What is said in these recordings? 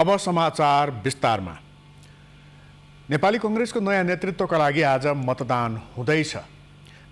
अब समाचार विस्तारमा नेपाली कङ्ग्रेसको नयाँ नेतृत्वका लागि आज मतदान हुँदैछ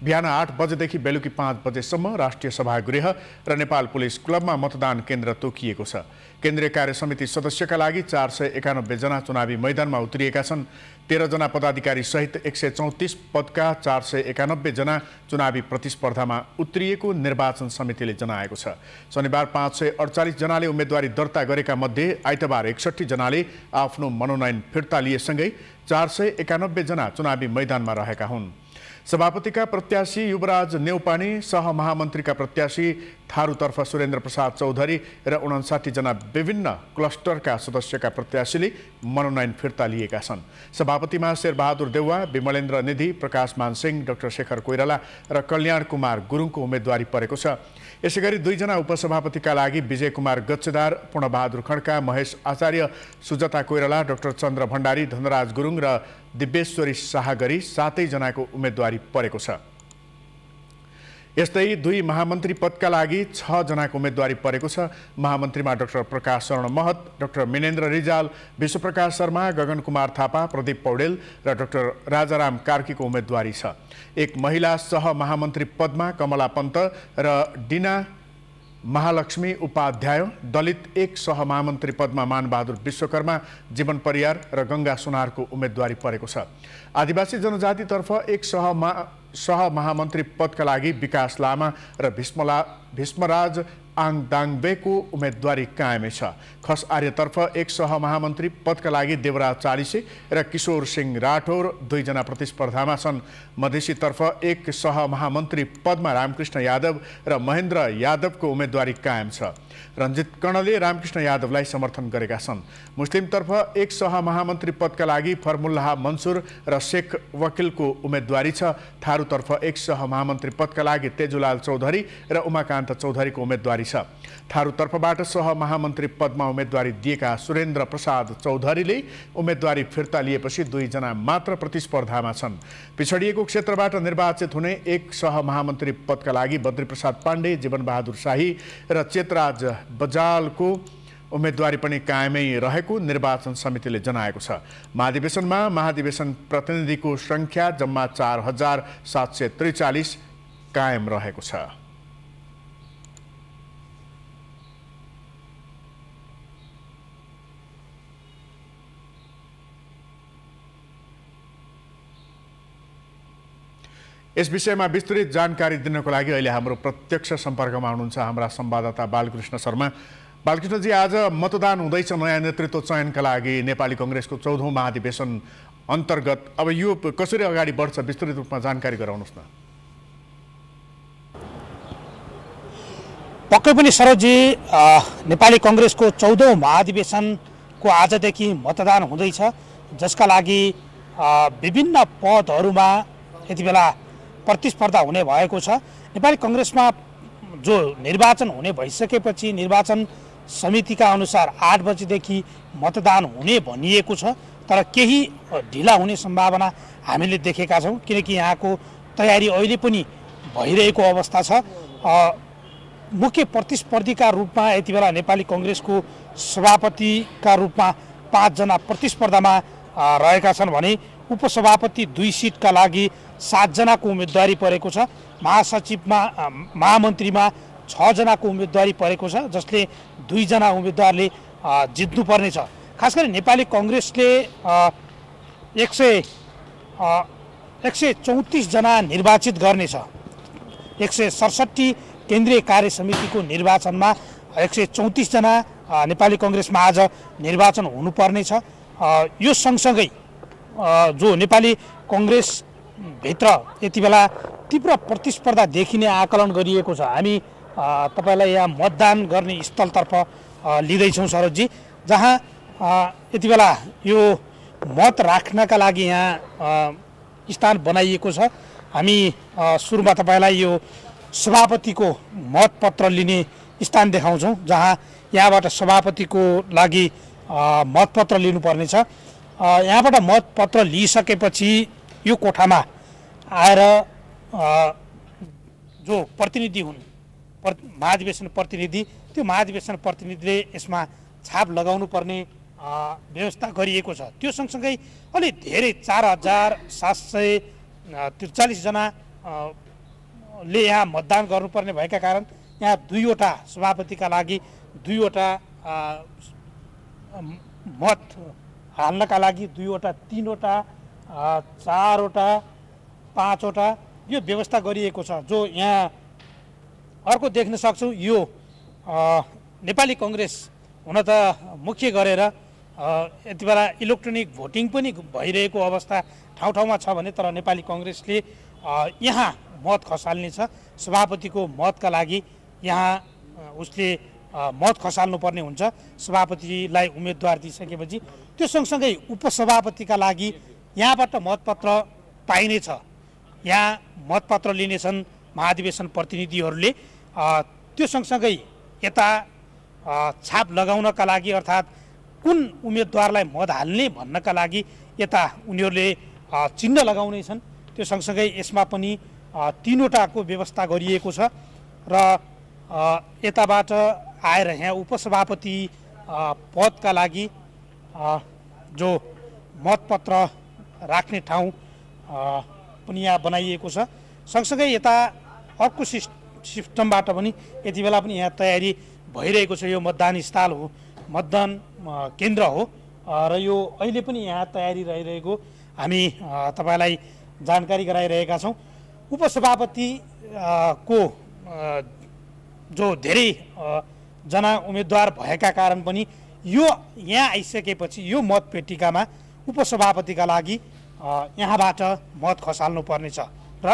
बिहान आठ बजेदेखि बेलुकी पाँच बजेसम्म राष्ट्रिय सभागृह र नेपाल पुलिस क्लबमा मतदान केन्द्र तोकिएको छ केन्द्रीय कार्य समिति सदस्यका लागि चार सय एकानब्बेजना चुनावी मैदानमा उत्रिएका छन् तेह्रजना पदाधिकारी सहित एक सय चौतिस पदका चार सय एकानब्बेजना चुनावी प्रतिस्पर्धामा उत्रिएको निर्वाचन समितिले जनाएको छ शनिबार पाँच सय अडचालिसजनाले उम्मेदवारी दर्ता गरेका मध्ये आइतबार एकसट्ठीजनाले आफ्नो मनोनयन फिर्ता लिएसँगै चार सय एकानब्बेजना चुनावी मैदानमा रहेका हुन् सभापतिका प्रत्याशी युवराज सह सहमहामन्त्रीका प्रत्याशी थारूतर्फ सुरेन्द्र प्रसाद चौधरी र जना विभिन्न क्लस्टरका सदस्यका प्रत्याशीले मनोनयन फिर्ता लिएका छन् सभापतिमा शेरबहादुर देउवा विमलेन्द्र निधि प्रकाश मानसिंह डाक्टर शेखर कोइराला र कल्याण कुमार गुरुङको उम्मेदवारी परेको छ यसै गरी दुईजना उपसभापतिका लागि विजय कुमार गच्छेदार पूर्णबहादुर खड्का महेश आचार्य सुजता कोइराला डाक्टर चन्द्र भण्डारी धनराज गुरुङ र दिव्येश्वरी शाह गरी सातैजनाको उम्मेदवारी परेको छ यस्तै दुई महामन्त्री पदका लागि छजनाको उम्मेदवारी परेको छ महामन्त्रीमा डाक्टर प्रकाश शरण महत डाक्टर मिनेन्द्र रिजाल विश्वप्रकाश शर्मा गगन कुमार थापा प्रदीप पौडेल र डाक्टर राजाराम कार्कीको उम्मेदवारी छ एक महिला सह महामन्त्री पदमा कमला पन्त र डिना महालक्ष्मी उपाध्याय दलित एक सह महामन्त्री पदमा मानबहादुर विश्वकर्मा जीवन परियार र गङ्गा सुनारको उम्मेदवारी परेको छ आदिवासी जनजातितर्फ एक सह सहमहामन्त्री पदका लागि विकास लामा र भीष्मला भीष्मराज आङ दाङबेको उम्मेद्वारी कायमै छ खस आर्यतर्फ एक सह महामन्त्री पदका लागि देवराज चालिसे र किशोर सिंह राठौर दुईजना प्रतिस्पर्धामा छन् मधेसीतर्फ एक सह महामन्त्री पदमा रामकृष्ण यादव र महेन्द्र यादवको उम्मेद्वारी कायम छ रञ्जित कर्णले रामकृष्ण यादवलाई समर्थन गरेका छन् मुस्लिमतर्फ एक सह महामन्त्री पदका लागि फर्मुल्लाह मन्सुर र शेख वकिलको उम्मेद्वारी छ थारूतर्फ एक सह महामन्त्री पदका लागि तेजुलाल चौधरी र उमाकान्त चौधरीको उम्मेद्वारी जारी छ थारूतर्फबाट सहमहामन्त्री पदमा उम्मेदवारी दिएका सुरेन्द्र प्रसाद चौधरीले उम्मेदवारी फिर्ता लिएपछि दुईजना मात्र प्रतिस्पर्धामा छन् पिछडिएको क्षेत्रबाट निर्वाचित हुने एक सह सहमहामन्त्री पदका लागि बद्री प्रसाद पाण्डे जीवनबहादुर शाही र चेतराज बजालको उम्मेदवारी पनि कायमै रहेको निर्वाचन समितिले जनाएको छ महाधिवेशनमा महाधिवेशन प्रतिनिधिको सङ्ख्या जम्मा चार हजार सात सय त्रिचालिस कायम रहेको छ यस विषयमा विस्तृत जानकारी दिनको लागि अहिले हाम्रो प्रत्यक्ष सम्पर्कमा हुनुहुन्छ हाम्रा संवाददाता बालकृष्ण शर्मा बालकृष्णजी आज मतदान हुँदैछ नयाँ नेतृत्व चयनका लागि नेपाली कङ्ग्रेसको चौधौँ महाधिवेशन अन्तर्गत अब यो कसरी अगाडि बढ्छ विस्तृत रूपमा जानकारी गराउनुहोस् न पक्कै पनि सरोजी नेपाली कङ्ग्रेसको चौधौँ महाधिवेशनको आजदेखि मतदान हुँदैछ जसका लागि विभिन्न पदहरूमा यति बेला प्रतिस्पर्धा हुने भएको छ नेपाली कङ्ग्रेसमा जो निर्वाचन हुने भइसकेपछि निर्वाचन समितिका अनुसार आठ बजीदेखि मतदान हुने भनिएको छ तर केही ढिला हुने सम्भावना हामीले देखेका छौँ किनकि यहाँको तयारी अहिले पनि भइरहेको अवस्था छ मुख्य प्रतिस्पर्धीका रूपमा यति बेला नेपाली कङ्ग्रेसको सभापतिका रूपमा पाँचजना प्रतिस्पर्धामा रहेका छन् भने उपसभापति दुई सिटका लागि सातजनाको उम्मेदवारी परेको छ महासचिवमा महामन्त्रीमा छजनाको उम्मेदवारी परेको छ जसले दुईजना उम्मेद्वारले जित्नुपर्नेछ खास गरी नेपाली कङ्ग्रेसले एक सय एक सय चौतिसजना निर्वाचित गर्नेछ एक सय सडसट्ठी केन्द्रीय कार्य समितिको निर्वाचनमा एक सय चौतिसजना नेपाली कङ्ग्रेसमा आज निर्वाचन हुनुपर्नेछ यो सँगसँगै जो नेपाली कङ्ग्रेस भित्र यति बेला तीव्र प्रतिस्पर्धा देखिने आकलन गरिएको छ हामी तपाईँलाई यहाँ मतदान गर्ने स्थलतर्फ लिँदैछौँ सरोजी जहाँ यति बेला यो मत राख्नका लागि यहाँ स्थान बनाइएको छ हामी सुरुमा तपाईँलाई यो सभापतिको मतपत्र लिने स्थान देखाउँछौँ जहाँ यहाँबाट सभापतिको लागि मतपत्र लिनुपर्नेछ यहाँबाट मतपत्र लिइसकेपछि यो कोठामा आएर जो प्रतिनिधि हुन् महाधिवेशन प्रतिनिधि त्यो महाधिवेशन प्रतिनिधिले यसमा छाप लगाउनु पर्ने व्यवस्था गरिएको छ त्यो सँगसँगै अलि धेरै चार हजार सात सय त्रिचालिसजना ले यहाँ मतदान गर्नुपर्ने भएका कारण यहाँ दुईवटा सभापतिका लागि दुईवटा मत हाल्नका लागि दुईवटा तिनवटा चारवटा पाँचवटा यो व्यवस्था गरिएको छ जो यहाँ अर्को देख्न सक्छौँ यो नेपाली कङ्ग्रेस हुन त मुख्य गरेर यति बेला इलेक्ट्रोनिक भोटिङ पनि भइरहेको अवस्था ठाउँ ठाउँमा छ भने तर नेपाली कङ्ग्रेसले यहाँ मत खसाल्नेछ सभापतिको मतका लागि यहाँ उसले मत खसाल्नुपर्ने हुन्छ सभापतिलाई उम्मेदवार दिइसकेपछि त्यो सँगसँगै उपसभापतिका लागि यहाँबाट मतपत्र पाइनेछ यहाँ मतपत्र लिनेछन् महाधिवेशन प्रतिनिधिहरूले त्यो सँगसँगै यता छाप लगाउनका लागि अर्थात् कुन उम्मेदवारलाई मत हाल्ने भन्नका लागि यता उनीहरूले चिन्ह लगाउने छन् त्यो सँगसँगै यसमा पनि तिनवटाको व्यवस्था गरिएको छ र यताबाट आएर यहाँ उपसभापति पदका लागि जो मतपत्र राख्ने ठाउँ पनि यहाँ बनाइएको छ सँगसँगै यता अर्को सिस्टमबाट पनि यति बेला पनि यहाँ तयारी भइरहेको छ यो मतदान स्थल हो मतदान केन्द्र हो र यो अहिले पनि यहाँ तयारी रहिरहेको हामी तपाईँलाई जानकारी गराइरहेका छौँ उपसभापति को जो धेरै जना उम्मेदवार भएका कारण पनि यो यहाँ आइसकेपछि यो मतपेटिकामा उपसभापतिका लागि यहाँबाट मत खसाल्नु पर्नेछ र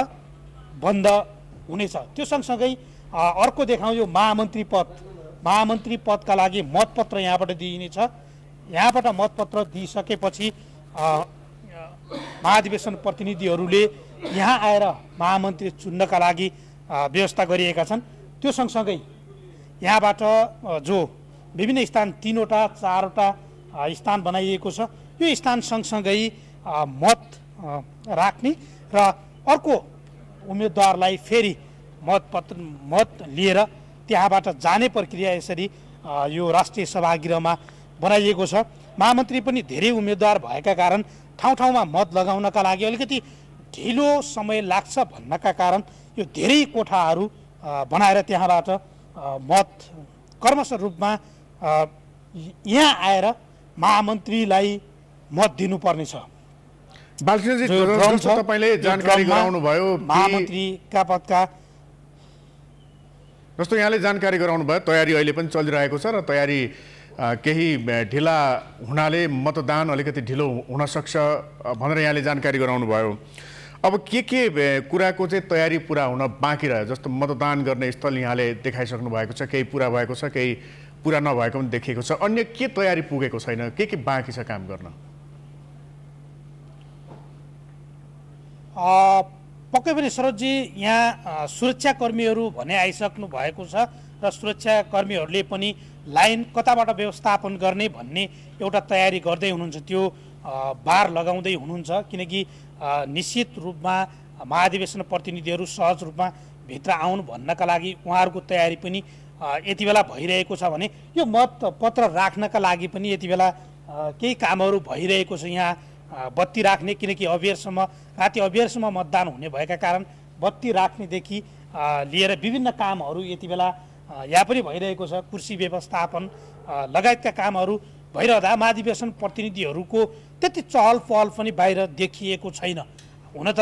बन्द हुनेछ त्यो सँगसँगै अर्को देखाउँ यो महामन्त्री पद महामन्त्री पदका लागि मतपत्र यहाँबाट दिइनेछ यहाँबाट मतपत्र दिइसकेपछि महाधिवेशन प्रतिनिधिहरूले यहाँ आएर महामन्त्री चुन्नका लागि व्यवस्था गरिएका छन् त्यो सँगसँगै यहाँबाट जो विभिन्न स्थान तिनवटा चारवटा स्थान बनाइएको छ यो स्थान सँगसँगै मत राख्ने र अर्को उम्मेदवारलाई फेरि मतपत्र मत लिएर त्यहाँबाट जाने प्रक्रिया यसरी यो राष्ट्रिय सभागृहमा बनाइएको छ महामन्त्री पनि धेरै उम्मेद्वार भएका कारण ठाउँ ठाउँमा मत लगाउनका लागि अलिकति ढिलो समय लाग्छ भन्नका कारण यो धेरै कोठाहरू बनाएर त्यहाँबाट मत कर्मश रूपमा यहाँ आएर महामन्त्रीलाई मत दिनुपर्नेछ महामन्त्रीका पदका जस्तो यहाँले जानकारी गराउनु भयो तयारी अहिले पनि चलिरहेको छ र तयारी केही ढिला हुनाले मतदान अलिकति ढिलो हुनसक्छ भनेर यहाँले जानकारी गराउनु भयो अब के के कुराको चाहिँ तयारी पुरा हुन बाँकी रह्यो जस्तो मतदान गर्ने स्थल यहाँले देखाइसक्नु भएको छ केही पुरा भएको छ केही पुरा नभएको पनि देखिएको छ अन्य के तयारी पुगेको छैन के के बाँकी छ काम गर्न पक्कै पनि सरोजी यहाँ सुरक्षाकर्मीहरू भने आइसक्नु भएको छ र सुरक्षाकर्मीहरूले पनि लाइन कताबाट व्यवस्थापन गर्ने भन्ने एउटा तयारी गर्दै हुनुहुन्छ त्यो बार लगाउँदै हुनुहुन्छ किनकि निश्चित रूपमा महाधिवेशन प्रतिनिधिहरू सहज रूपमा भित्र आउनु भन्नका लागि उहाँहरूको तयारी पनि यति बेला भइरहेको छ भने यो मतपत्र राख्नका लागि पनि यति बेला केही कामहरू भइरहेको छ यहाँ बत्ती राख्ने किनकि अबेरसम्म राति अबेरसम्म मतदान हुने भएका कारण बत्ती राख्नेदेखि लिएर विभिन्न कामहरू यति बेला यहाँ पनि भइरहेको छ कुर्सी व्यवस्थापन लगायतका कामहरू भइरहँदा महाधिवेशन प्रतिनिधिहरूको त्यति चहल पहल पनि बाहिर देखिएको छैन हुन त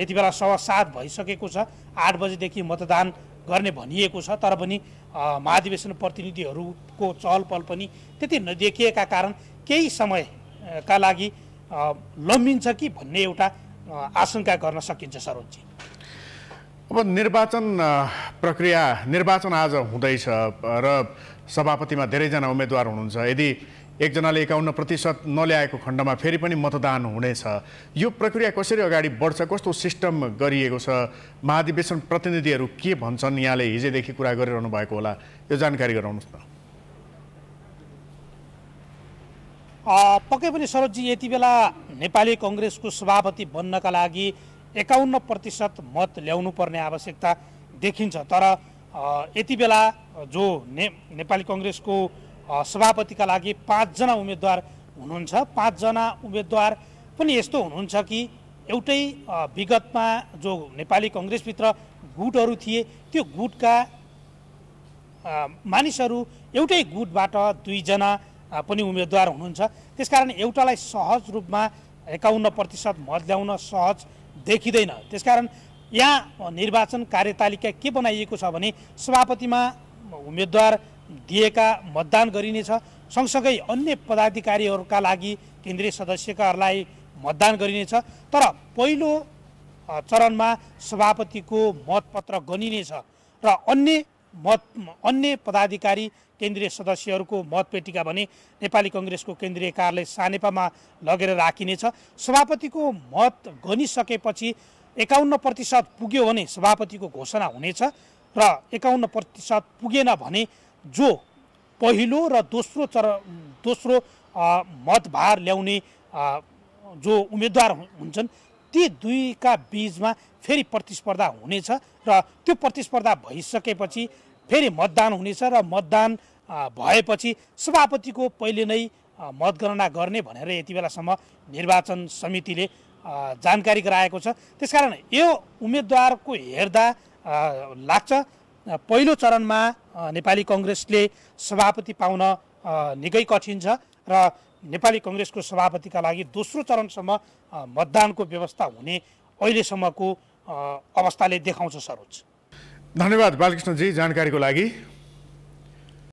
यति बेला सवा सात भइसकेको छ आठ बजेदेखि मतदान गर्ने भनिएको छ तर पनि महाधिवेशन प्रतिनिधिहरूको चहल पहल पनि त्यति नदेखिएका कारण केही समयका लागि लम्बिन्छ कि भन्ने एउटा आशंका गर्न सकिन्छ सरोजी अब निर्वाचन प्रक्रिया निर्वाचन आज हुँदैछ र सभापतिमा धेरैजना उम्मेद्वार हुनुहुन्छ यदि एकजनाले एकाउन्न प्रतिशत नल्याएको खण्डमा फेरि पनि मतदान हुनेछ यो प्रक्रिया कसरी अगाडि बढ्छ कस्तो सिस्टम गरिएको छ महाधिवेशन प्रतिनिधिहरू के भन्छन् यहाँले हिजैदेखि कुरा गरिरहनु भएको होला यो जानकारी गराउनुहोस् न पक्कै पनि सरोजी यति बेला नेपाली कङ्ग्रेसको सभापति बन्नका लागि एकाउन्न प्रतिशत मत पर्ने आवश्यकता देखिन्छ तर यति बेला जो ने नेपाली कङ्ग्रेसको सभापतिका लागि पाँचजना उम्मेदवार हुनुहुन्छ पाँचजना उम्मेदवार पनि यस्तो हुनुहुन्छ कि एउटै विगतमा जो नेपाली कङ्ग्रेसभित्र गुटहरू थिए त्यो गुटका मानिसहरू एउटै गुटबाट दुईजना पनि उम्मेदवार हुनुहुन्छ त्यसकारण एउटालाई सहज रूपमा एकाउन्न प्रतिशत मत ल्याउन सहज देखिँदैन त्यसकारण यहाँ निर्वाचन कार्यतालिका के बनाइएको छ भने सभापतिमा उम्मेद्वार दिएका मतदान गरिनेछ सँगसँगै अन्य पदाधिकारीहरूका लागि केन्द्रीय सदस्यकाहरूलाई मतदान गरिनेछ तर पहिलो चरणमा सभापतिको मतपत्र गनिनेछ र अन्य मत अन्य पदाधिकारी केन्द्रीय सदस्यहरूको मतपेटिका भने नेपाली कङ्ग्रेसको केन्द्रीय कार्यालय सानेपामा लगेर राखिनेछ सभापतिको मत गनिसकेपछि एकाउन्न प्रतिशत पुग्यो भने सभापतिको घोषणा हुनेछ र एकाउन्न प्रतिशत पुगेन भने जो पहिलो र दोस्रो चर दोस्रो मतभार ल्याउने जो उम्मेद्वार हुन्छन् ती दुईका बिचमा फेरि प्रतिस्पर्धा हुनेछ र त्यो प्रतिस्पर्धा भइसकेपछि फेरि मतदान हुनेछ र मतदान भएपछि सभापतिको पहिले नै मतगणना गर्ने भनेर यति बेलासम्म निर्वाचन समितिले जानकारी गराएको छ त्यसकारण यो उम्मेदवारको हेर्दा लाग्छ पहिलो चरणमा नेपाली कङ्ग्रेसले सभापति पाउन निकै कठिन छ र नेपाली कङ्ग्रेसको सभापतिका लागि दोस्रो चरणसम्म मतदानको व्यवस्था हुने अहिलेसम्मको अवस्थाले देखाउँछ सरोज धन्यवाद बालकृष्णजी जानकारीको लागि